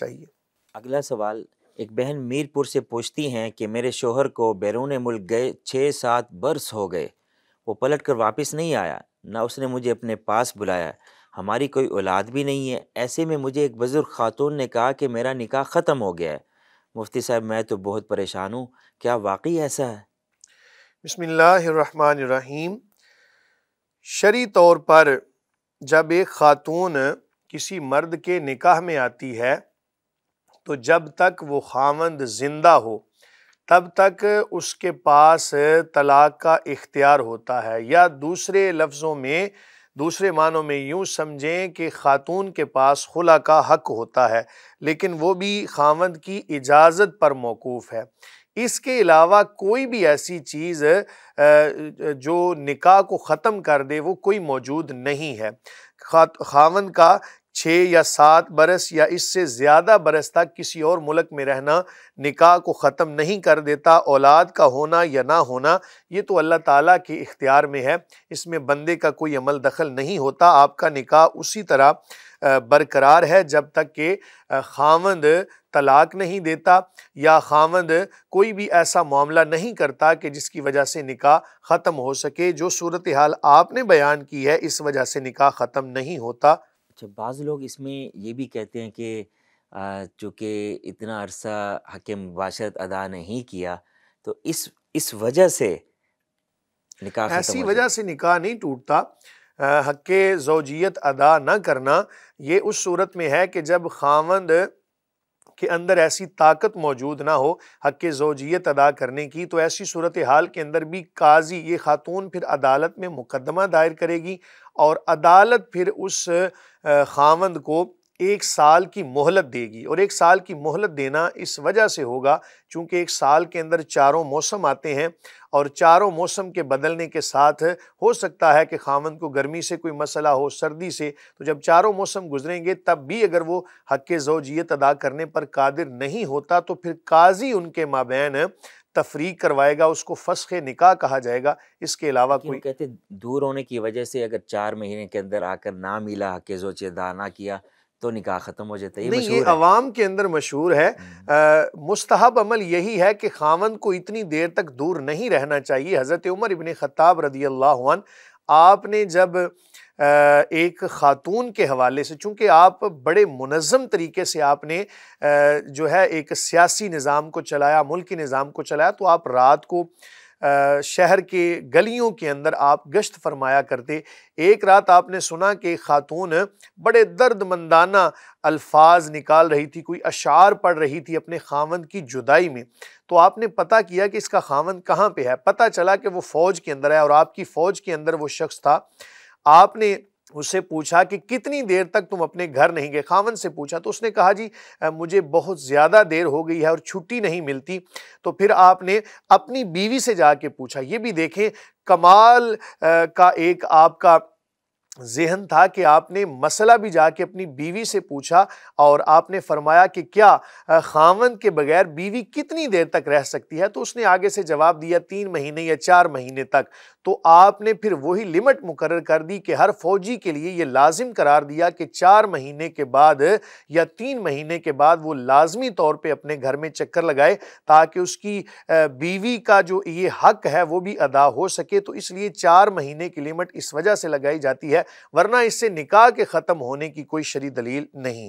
चाहिए अगला सवाल एक बहन मीरपुर से पूछती हैं कि मेरे शोहर को बैरून मुल्क गए छः सात बरस हो गए वो पलट कर वापस नहीं आया ना उसने मुझे अपने पास बुलाया हमारी कोई औलाद भी नहीं है ऐसे में मुझे एक बुज़ुर्ग खातून ने कहा कि मेरा निकाह ख़त्म हो गया है मुफ्ती साहब मैं तो बहुत परेशान हूँ क्या वाकई ऐसा है बसमीम शरी तौर पर जब एक ख़ातून किसी मर्द के निकाह में आती है तो जब तक वो खामंद ज़िंदा हो तब तक उसके पास तलाक़ का इख्तियार होता है या दूसरे लफ्ज़ों में दूसरे मानों में यूँ समझें कि ख़ातून के पास खुला का हक होता है लेकिन वो भी खामंद की इजाज़त पर मौकूफ़ है इसके अलावा कोई भी ऐसी चीज़ जो निकाह को ख़त्म कर दे वो कोई मौजूद नहीं है खावंद का छः या सात बरस या इससे ज़्यादा बरस तक किसी और मुल्क में रहना निकाह को ख़त्म नहीं कर देता औलाद का होना या ना होना ये तो अल्लाह ताला के इख्तियार में है इसमें बंदे का कोई अमल दखल नहीं होता आपका निकाह उसी तरह बरकरार है जब तक के खावंद तलाक नहीं देता या खावंद कोई भी ऐसा मामला नहीं करता कि जिसकी वजह से निकाह ख़त्म हो सके जो सूरत हाल आपने बयान की है इस वजह से निकाह ख़त्म नहीं होता अच्छा बाज़ लोग इसमें ये भी कहते हैं कि चूँकि इतना अरसा हक मुबाशरत अदा नहीं किया तो इस इस वजह से निकाह ऐसी वजह से निकाह नहीं टूटता हक जोजियत अदा ना करना ये उस सूरत में है कि जब खावंद के अंदर ऐसी ताकत मौजूद ना हो हक जोजियत अदा करने की तो ऐसी सूरत हाल के अंदर भी काजी ये खातून फिर अदालत में मुकदमा दायर करेगी और अदालत फिर उस खावंद को एक साल की मोहलत देगी और एक साल की मोहलत देना इस वजह से होगा क्योंकि एक साल के अंदर चारों मौसम आते हैं और चारों मौसम के बदलने के साथ हो सकता है कि खामन को गर्मी से कोई मसला हो सर्दी से तो जब चारों मौसम गुजरेंगे तब भी अगर वो हक जोजियत अदा करने पर कादिर नहीं होता तो फिर काजी उनके माबेन तफरीक करवाएगा उसको फसख निकाह कहा जाएगा इसके अलावा कोई कहते दूर होने की वजह से अगर चार महीने के अंदर आकर ना मिला हक जोजियत अदा ना किया तो निकाह ख़त्म हो जाता है ये अवाम के अंदर मशहूर है हम्म। मुस्तहब अमल यही है कि खावन को इतनी देर तक दूर नहीं रहना चाहिए हज़रत उमर इबन ख़त्ताब रदी अल्लाह आपने जब एक ख़ातून के हवाले से चूँकि आप बड़े मुनज़म तरीके से आपने जो है एक सियासी निज़ाम को चलाया मुल्की निज़ाम को चलाया तो आप रात को शहर के गलियों के अंदर आप गश्त फरमाया करते एक रात आपने सुना कि ख़ातून बड़े दर्द मंदाना अल्फाज निकाल रही थी कोई अशार पढ़ रही थी अपने खावंद की जुदाई में तो आपने पता किया कि इसका खावंद कहाँ पे है पता चला कि वो फ़ौज के अंदर है और आपकी फ़ौज के अंदर वो शख्स था आपने उससे पूछा कि कितनी देर तक तुम अपने घर नहीं गए खावन से पूछा तो उसने कहा जी मुझे बहुत ज़्यादा देर हो गई है और छुट्टी नहीं मिलती तो फिर आपने अपनी बीवी से जाके पूछा ये भी देखें कमाल का एक आपका जहन था कि आपने मसला भी जाके अपनी बीवी से पूछा और आपने फरमाया कि क्या खावन के बगैर बीवी कितनी देर तक रह सकती है तो उसने आगे से जवाब दिया तीन महीने या चार महीने तक तो आपने फिर वही लिमिट मुकर कर दी कि हर फौजी के लिए ये लाजिम करार दिया कि चार महीने के बाद या तीन महीने के बाद वो लाजमी तौर पर अपने घर में चक्कर लगाए ताकि उसकी बीवी का जो ये हक है वो भी अदा हो सके तो इसलिए चार महीने की लिमिट इस वजह से लगाई जाती है वरना इससे निकाह के ख़त्म होने की कोई शरी दलील नहीं है